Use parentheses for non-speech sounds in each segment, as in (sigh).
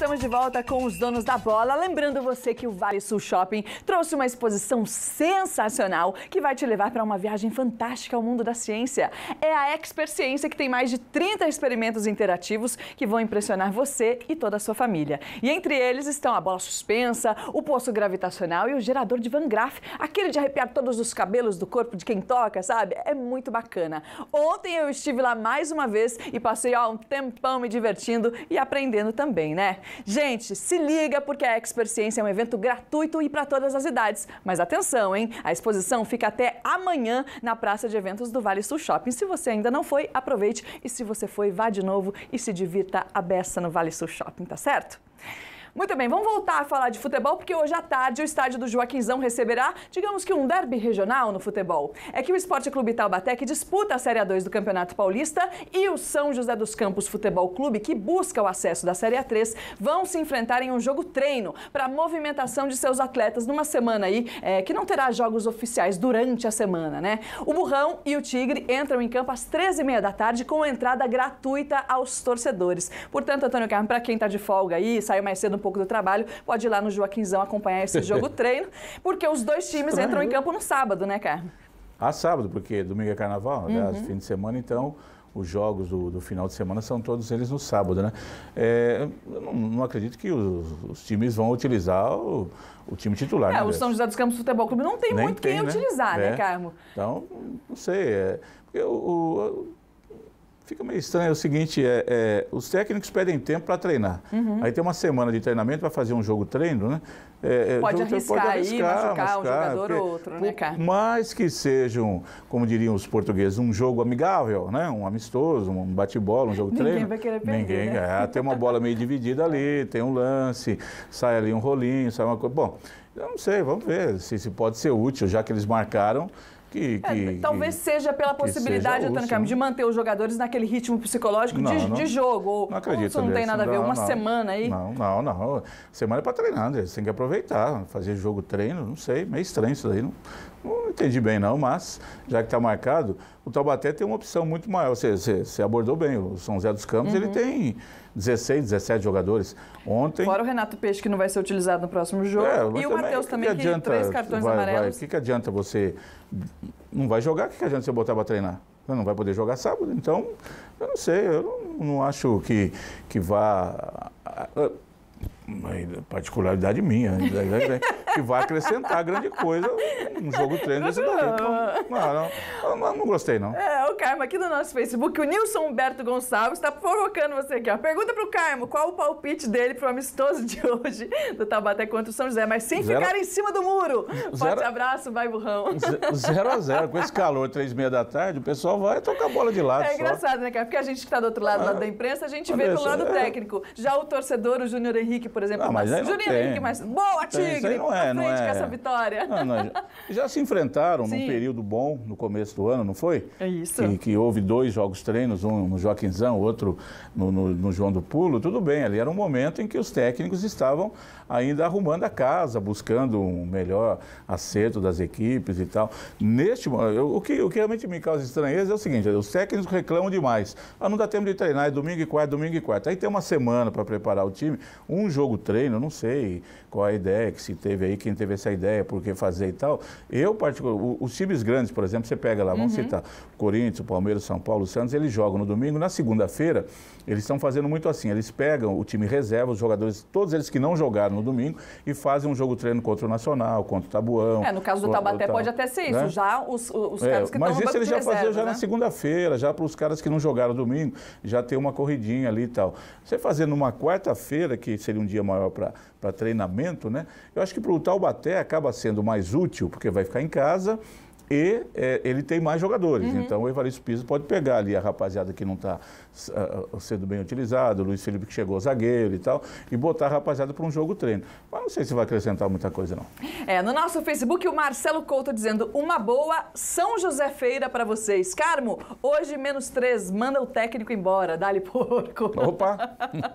estamos de volta com os donos da bola. Lembrando você que o Vale Sul Shopping trouxe uma exposição sensacional que vai te levar para uma viagem fantástica ao mundo da ciência. É a Expert Ciência que tem mais de 30 experimentos interativos que vão impressionar você e toda a sua família. E entre eles estão a bola suspensa, o poço gravitacional e o gerador de Van Graaff, aquele de arrepiar todos os cabelos do corpo de quem toca, sabe? É muito bacana. Ontem eu estive lá mais uma vez e passei ó, um tempão me divertindo e aprendendo também, né? Gente, se liga porque a Experciência é um evento gratuito e para todas as idades. Mas atenção, hein? A exposição fica até amanhã na Praça de Eventos do Vale Sul Shopping. Se você ainda não foi, aproveite. E se você foi, vá de novo e se divirta a beça no Vale Sul Shopping, tá certo? Muito bem, vamos voltar a falar de futebol, porque hoje à tarde o estádio do Joaquimzão receberá, digamos que um derby regional no futebol. É que o Esporte Clube Taubaté, que disputa a Série A2 do Campeonato Paulista, e o São José dos Campos Futebol Clube, que busca o acesso da Série A3, vão se enfrentar em um jogo treino para a movimentação de seus atletas numa semana aí é, que não terá jogos oficiais durante a semana, né? O Burrão e o Tigre entram em campo às 13h30 da tarde com entrada gratuita aos torcedores. Portanto, Antônio Carmo, para quem está de folga aí, saiu mais cedo pouco do trabalho, pode ir lá no Joaquinzão acompanhar esse jogo (laughs) treino, porque os dois times Estranho. entram em né? campo no sábado, né, Carmo? Ah, sábado, porque domingo é carnaval, né? aliás, uhum. fim de semana, então os jogos do, do, final de semana são todos eles no sábado, né? É, eu não, não, acredito que os, os, times vão utilizar o, o time titular. É, né, o São José dos Campos Futebol Clube não tem Nem muito tem, quem né? utilizar, né, é. né, Carmo? Então, não sei. É, porque o, o fica meio estranho é o seguinte, é, é, os técnicos pedem tempo para treinar. Uhum. Aí tem uma semana de treinamento para fazer um jogo treino, né? É, é pode, jogo, arriscar pode arriscar aí, machucar, machucar um jogador porque, ou outro, né, Mais que sejam, como diriam os portugueses, um jogo amigável, né? Um amistoso, um bate-bola, um jogo treino. Ninguém vai querer perder, Ninguém, né? É, tem uma bola meio dividida ali, é. tem um lance, sai ali um rolinho, sai uma coisa... Bom, eu não sei, vamos ver se, se pode ser útil, já que eles marcaram... Que, é, talvez que, seja pela possibilidade, Antônio Caminho, de manter os jogadores naquele ritmo psicológico não, de, não, de, jogo. não acredito. Isso não tem nada a ver. Uma semana aí. Não, não, não. Semana é para treinar, André. Você tem que aproveitar, fazer jogo treino, não sei. Meio estranho isso daí. Não, entendi bem, não, mas já que está marcado, o Taubaté tem uma opção muito maior. Você, você, você abordou bem, o São José dos Campos, uhum. ele tem 16, 17 jogadores. Ontem... Fora o Renato Peixe, que não vai ser utilizado no próximo jogo, é, e o Matheus também, que, que, três cartões vai, amarelos. O que, que adianta você... Não vai jogar, o que, que adianta você botar para treinar? não vai poder jogar sábado, então eu não sei, eu não, não acho que, que vá particularidade minha, né? que vai acrescentar grande coisa um jogo treino desse daí. Então, não, não, não, não, gostei, não. É, o Carmo aqui no nosso Facebook, o Nilson Humberto Gonçalves está provocando você aqui. Ó. Pergunta para o Carmo qual o palpite dele para o amistoso de hoje do Tabaté contra o São José, mas sem zero, ficar em cima do muro. Forte abraço, vai burrão. zero a zero com esse calor, três e meia da tarde, o pessoal vai tocar a bola de lado. É só. engraçado, né, cara? Porque a gente que está do outro lado, lado da ah, imprensa, a gente vê do lado é. técnico. Já o torcedor, o Júnior Henrique, por por exemplo, ah, mas, mas Juninho Henrique mais. Boa, Tigre! não é, não é. com essa vitória. Não, não, já se enfrentaram Sim. num período bom, no começo do ano, não foi? É isso. Que, que houve dois jogos treinos, um no Joaquinzão, outro no, no, no João do Pulo. Tudo bem, ali era um momento em que os técnicos estavam ainda arrumando a casa, buscando um melhor acerto das equipes e tal. Neste momento, o, que, o que realmente me causa estranheza é o seguinte: os técnicos reclamam demais. Ah, não dá tempo de treinar, é domingo e quarta, domingo e quarta. Aí tem uma semana para preparar o time, um jogo jogo, treino, não sei qual a ideia que se teve aí, quem teve essa ideia, por que fazer e tal. Eu, particularmente, os times grandes, por exemplo, você pega lá, vamos uhum. citar, Corinthians, Palmeiras, São Paulo, Santos, eles jogam no domingo. Na segunda-feira, eles estão fazendo muito assim, eles pegam o time reserva, os jogadores, todos eles que não jogaram no domingo, e fazem um jogo treino contra o Nacional, contra o Tabuão. É, no caso do Tabaté pode até ser isso, né? já os, os é, caras que Mas isso eles já faziam já né? na segunda-feira, já para os caras que não jogaram domingo, já ter uma corridinha ali e tal. Você fazendo numa quarta-feira, que seria um dia maior para treinamento, né? Eu acho que para o Taubaté acaba sendo mais útil, porque vai ficar em casa e é, ele tem mais jogadores. Uhum. Então o Evaristo Pisa pode pegar ali a rapaziada que não está uh, sendo bem utilizado, o Luiz Felipe que chegou zagueiro e tal, e botar a rapaziada para um jogo treino. Mas não sei se vai acrescentar muita coisa, não. É, no nosso Facebook, o Marcelo Couto tá dizendo uma boa São José Feira para vocês. Carmo, hoje menos três, manda o técnico embora, dá-lhe porco. Opa!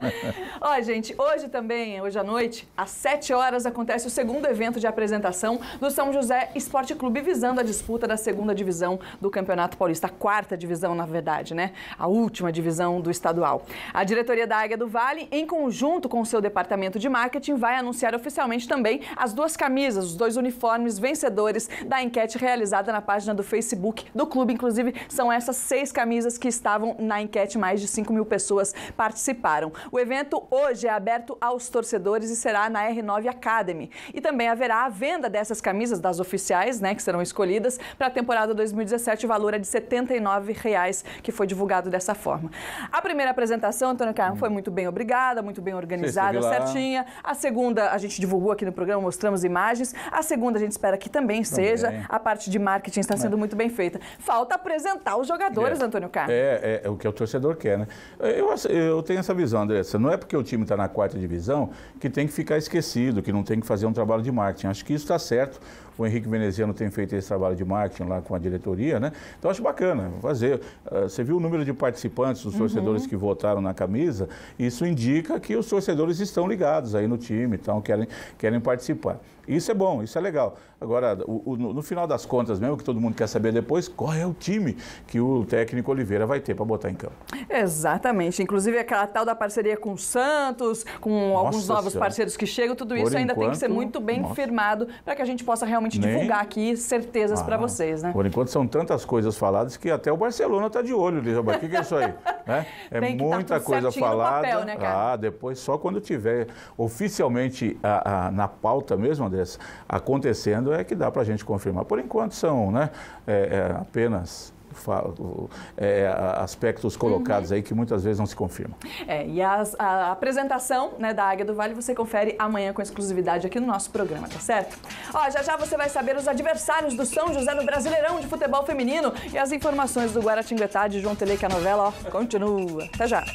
(laughs) Ó, gente, hoje também, hoje à noite, às sete horas, acontece o segundo evento de apresentação do São José Esporte Clube, visando a disputa disputa da segunda divisão do Campeonato Paulista, a quarta divisão, na verdade, né? A última divisão do estadual. A diretoria da Águia do Vale, em conjunto com o seu departamento de marketing, vai anunciar oficialmente também as duas camisas, os dois uniformes vencedores da enquete realizada na página do Facebook do clube. Inclusive, são essas seis camisas que estavam na enquete, mais de 5 mil pessoas participaram. O evento hoje é aberto aos torcedores e será na R9 Academy. E também haverá a venda dessas camisas, das oficiais, né, que serão escolhidas, para a temporada 2017. O valor é de R$ 79, reais, que foi divulgado dessa forma. A primeira apresentação, Antônio Carmo, foi muito bem obrigada, muito bem organizada, certinha. A segunda, a gente divulgou aqui no programa, mostramos imagens. A segunda, a gente espera que também seja. A parte de marketing está sendo é. muito bem feita. Falta apresentar os jogadores, é. Antônio Carmo. É, é, é o que o torcedor quer, né? Eu, eu tenho essa visão, Andressa. Não é porque o time está na quarta divisão que tem que ficar esquecido, que não tem que fazer um trabalho de marketing. Acho que isso está certo. O Henrique Veneziano tem feito esse trabalho de de marketing lá com a diretoria, né? Então acho bacana fazer. Eh, você viu o número de participantes, dos uhum. torcedores uhum. que votaram na camisa, isso indica que os torcedores estão ligados aí no time, então querem, querem participar. Isso é bom, isso é legal. Agora, o, o, no final das contas mesmo, que todo mundo quer saber depois, qual é o time que o técnico Oliveira vai ter para botar em campo. Exatamente. Inclusive aquela tal da parceria com o Santos, com nossa alguns novos parceiros que chegam, tudo Por isso ainda tem que ser muito bem nossa. firmado para que a gente possa realmente Nem... divulgar aqui certezas ah, para vocês, né? Por enquanto são tantas coisas faladas que até o Barcelona está de olho, Lisabeth. O que, que é isso aí? (laughs) né? É tá muita coisa falada. Papel, né, ah, depois só quando tiver oficialmente ah, ah, na pauta mesmo, acontecendo é que dá para a gente confirmar. Por enquanto são né, é, é, apenas é, aspectos colocados uhum. aí que muitas vezes não se confirmam. É, e as, a apresentação né, da Águia do Vale você confere amanhã com exclusividade aqui no nosso programa, tá certo? Ó, já já você vai saber os adversários do São José no Brasileirão de Futebol Feminino e as informações do Guaratinguetá de João Tele, que a novela ó, continua. Até já!